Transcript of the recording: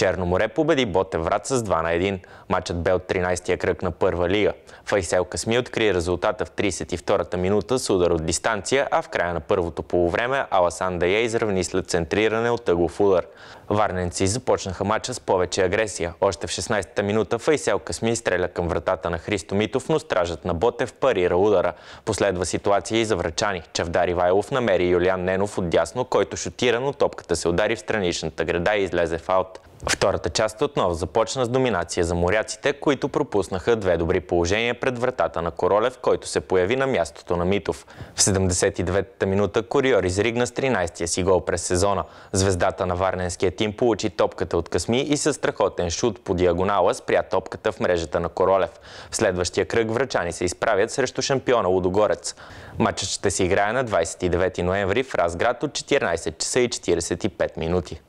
Черно море победи врат с 2 на 1. Матчът бе от 13-я кръг на първа лига. Файсел Касми откри резултата в 32-та минута с удар от дистанция, а в края на първото полувреме Аласан Дае изравни след центриране от тъглов удар. Варненци започнаха матча с повече агресия. Още в 16-та минута Файсел Касми стреля към вратата на Христо Митов, но стражът на Ботев парира удара. Последва ситуация и за врачани. Чавдар Ивайлов намери Юлиан Ненов от дясно, който шутира, но топката се удари в страничната града и излезе в аут. Втората част отново започна с доминация за моряците, които пропуснаха две добри положения пред вратата на Королев, който се появи на мястото на Митов. В 79-та минута Кориор изригна с 13-я си гол през сезона. Звездата на варненския тим получи топката от Касми и със страхотен шут по диагонала спря топката в мрежата на Королев. В следващия кръг врачани се изправят срещу шампиона Лудогорец. Матчът ще се играе на 29 ноември в Разград от 14 часа и 45 минути.